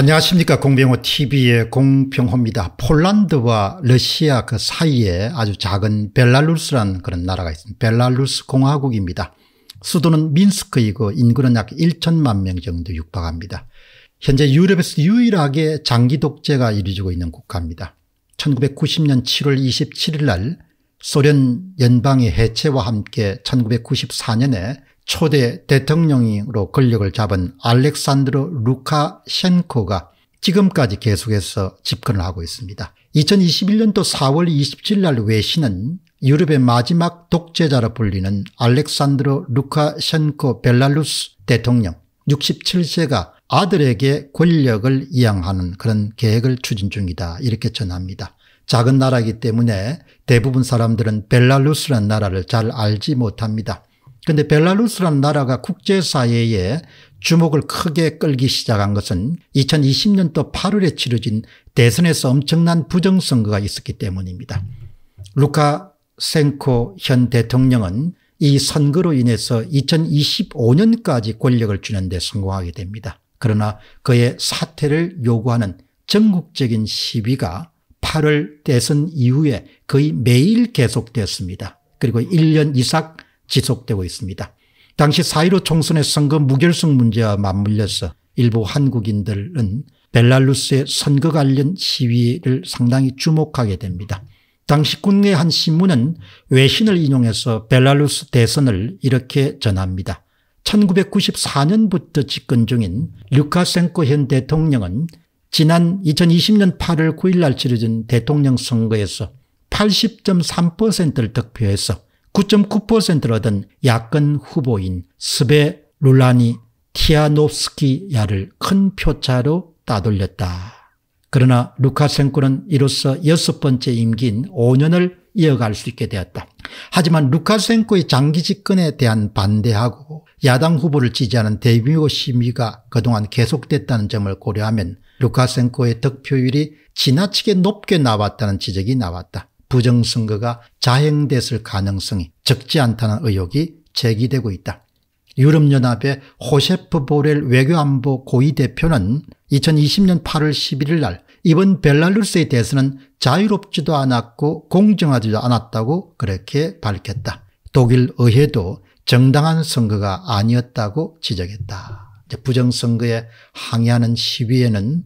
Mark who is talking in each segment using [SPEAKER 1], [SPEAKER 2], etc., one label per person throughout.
[SPEAKER 1] 안녕하십니까 공병호 tv의 공병호입니다. 폴란드와 러시아 그 사이에 아주 작은 벨라루스라는 그런 나라가 있습니다. 벨라루스 공화국입니다. 수도는 민스크이고 인구는 약 1천만 명 정도 육박합니다. 현재 유럽에서 유일하게 장기 독재가 이루어지고 있는 국가입니다. 1990년 7월 27일 날 소련 연방의 해체와 함께 1994년에 초대 대통령으로 권력을 잡은 알렉산드로 루카셴코가 지금까지 계속해서 집권을 하고 있습니다. 2021년도 4월 27일 날 외신은 유럽의 마지막 독재자로 불리는 알렉산드로 루카셴코 벨라루스 대통령 67세가 아들에게 권력을 이양하는 그런 계획을 추진 중이다 이렇게 전합니다. 작은 나라이기 때문에 대부분 사람들은 벨라루스라는 나라를 잘 알지 못합니다. 그런데 벨라루스라는 나라가 국제사회에 주목을 크게 끌기 시작한 것은 2020년도 8월에 치러진 대선에서 엄청난 부정선거가 있었기 때문입니다. 루카 센코 현 대통령은 이 선거로 인해서 2025년까지 권력을 주는 데 성공하게 됩니다. 그러나 그의 사퇴를 요구하는 전국적인 시위가 8월 대선 이후에 거의 매일 계속됐습니다. 그리고 1년 이상 지속되고 있습니다. 당시 4.15 총선의 선거 무결성 문제와 맞물려서 일부 한국인들은 벨라루스의 선거 관련 시위를 상당히 주목하게 됩니다. 당시 국내 한 신문은 외신을 인용해서 벨라루스 대선을 이렇게 전합니다. 1994년부터 집권 중인 루카센코 현 대통령은 지난 2020년 8월 9일 날 치러진 대통령 선거에서 80.3%를 득표해서 9.9%를 얻은 야권 후보인 스베 룰라니 티아노스키야를 큰 표차로 따돌렸다. 그러나 루카센코는 이로써 여섯 번째 임기인 5년을 이어갈 수 있게 되었다. 하지만 루카센코의 장기 집권에 대한 반대하고 야당 후보를 지지하는 대규모 심의가 그동안 계속됐다는 점을 고려하면 루카센코의 득표율이 지나치게 높게 나왔다는 지적이 나왔다. 부정선거가 자행됐을 가능성이 적지 않다는 의혹이 제기되고 있다. 유럽연합의 호세프 보렐 외교안보 고위대표는 2020년 8월 11일 날 이번 벨라루스에 대해서 자유롭지도 않았고 공정하지도 않았다고 그렇게 밝혔다. 독일 의회도 정당한 선거가 아니었다고 지적했다. 부정선거에 항의하는 시위에는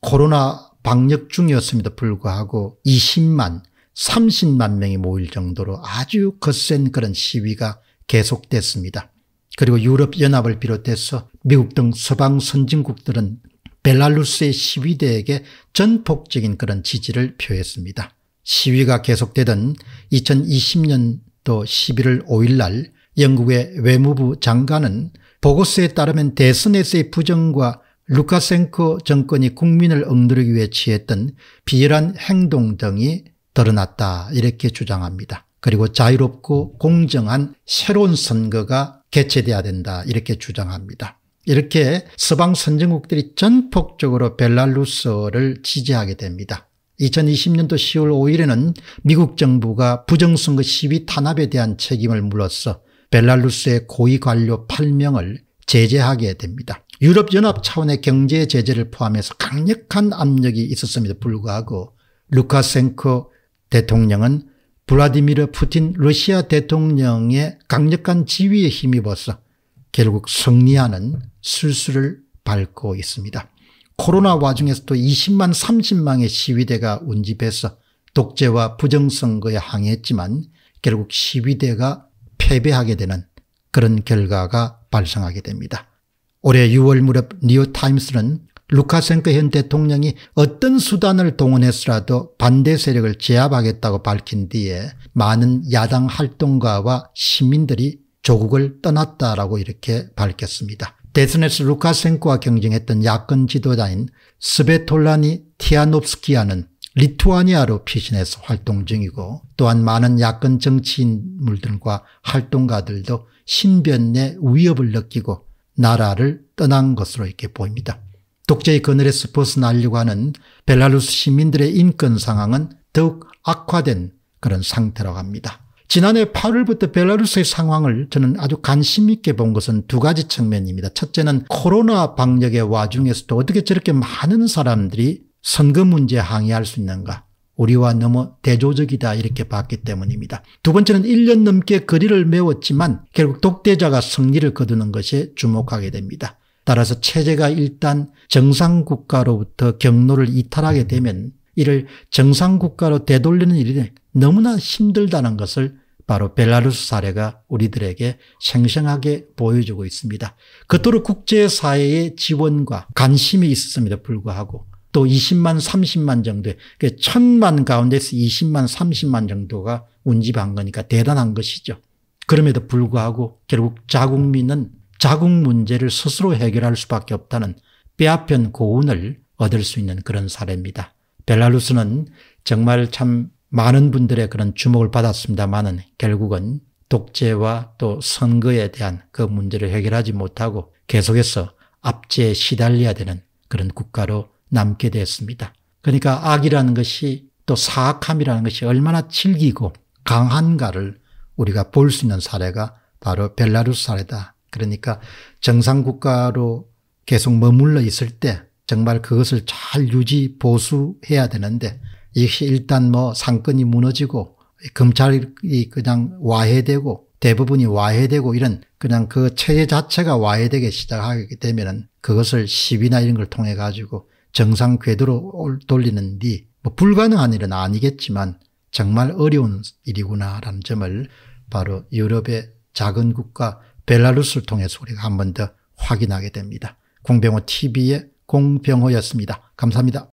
[SPEAKER 1] 코로나 방역 중이었음에도 불구하고 20만 30만 명이 모일 정도로 아주 거센 그런 시위가 계속됐습니다. 그리고 유럽연합을 비롯해서 미국 등 서방 선진국들은 벨라루스의 시위대에게 전폭적인 그런 지지를 표했습니다. 시위가 계속되던 2020년도 11월 5일 날 영국의 외무부 장관은 보고서에 따르면 대선에서의 부정과 루카센코 정권이 국민을 억누르기 위해 취했던 비열한 행동 등이 드러났다 이렇게 주장합니다. 그리고 자유롭고 공정한 새로운 선거가 개최돼야 된다 이렇게 주장합니다. 이렇게 서방 선진국들이 전폭적으로 벨라루스를 지지하게 됩니다. 2020년도 10월 5일에는 미국 정부가 부정선거 시위 탄압에 대한 책임을 물었어 벨라루스의 고위 관료 8명을 제재하게 됩니다. 유럽연합 차원의 경제 제재를 포함해서 강력한 압력이 있었음에도 불구하고 루카센코 대통령은 블라디미르 푸틴 러시아 대통령의 강력한 지위에 힘입어서 결국 승리하는 술수를 밟고 있습니다. 코로나 와중에서도 20만 30만의 시위대가 운집해서 독재와 부정선거에 항했지만 결국 시위대가 패배하게 되는 그런 결과가 발생하게 됩니다. 올해 6월 무렵 뉴욕타임스는 루카센코 현 대통령이 어떤 수단을 동원했서라도 반대 세력을 제압하겠다고 밝힌 뒤에 많은 야당 활동가와 시민들이 조국을 떠났다라고 이렇게 밝혔습니다. 대선에서 루카센코와 경쟁했던 야권 지도자인 스베톨라니 티아노프스키아는 리투아니아로 피신해서 활동 중이고 또한 많은 야권 정치인물들과 활동가들도 신변 내 위협을 느끼고 나라를 떠난 것으로 이렇게 보입니다. 독재의 그늘에 스포스 날려고 하는 벨라루스 시민들의 인권 상황은 더욱 악화된 그런 상태라고 합니다. 지난해 8월부터 벨라루스의 상황을 저는 아주 관심 있게 본 것은 두 가지 측면입니다. 첫째는 코로나 방역의 와중에서도 어떻게 저렇게 많은 사람들이 선거 문제 항의할 수 있는가. 우리와 너무 대조적이다 이렇게 봤기 때문입니다. 두 번째는 1년 넘게 거리를 메웠지만 결국 독대자가 승리를 거두는 것에 주목하게 됩니다. 따라서 체제가 일단 정상국가로부터 경로를 이탈하게 되면 이를 정상국가로 되돌리는 일이 너무나 힘들다는 것을 바로 벨라루스 사례가 우리들에게 생생하게 보여주고 있습니다. 그토록 국제사회의 지원과 관심이 있었음에도 불구하고 또 20만 30만 정도의 그러니까 천만 가운데서 20만 30만 정도가 운집한 거니까 대단한 것이죠. 그럼에도 불구하고 결국 자국민은 자국 문제를 스스로 해결할 수밖에 없다는 뼈아픈 고운을 얻을 수 있는 그런 사례입니다. 벨라루스는 정말 참 많은 분들의 그런 주목을 받았습니다만은 결국은 독재와 또 선거에 대한 그 문제를 해결하지 못하고 계속해서 압제에 시달려야 되는 그런 국가로 남게 되습니다 그러니까 악이라는 것이 또 사악함이라는 것이 얼마나 질기고 강한가를 우리가 볼 수 있는 사례가 바로 벨라루스 사례다 그러니까 정상 국가로 계속 머물러 있을 때 정말 그것을 잘 유지 보수해야 되는데 역시 일단 뭐 상권이 무너지고 검찰이 그냥 와해되고 대부분이 와해되고 이런 그냥 그 체제 자체가 와해되게 시작하게 되면은 그것을 시위나 이런 걸 통해 가지고 정상 궤도로 돌리는 뒤뭐 불가능한 일은 아니겠지만 정말 어려운 일이구나라는 점을 바로 유럽의 작은 국가 벨라루스를 통해서 우리가 한 번 더 확인하게 됩니다. 공병호 TV의 공병호였습니다. 감사합니다.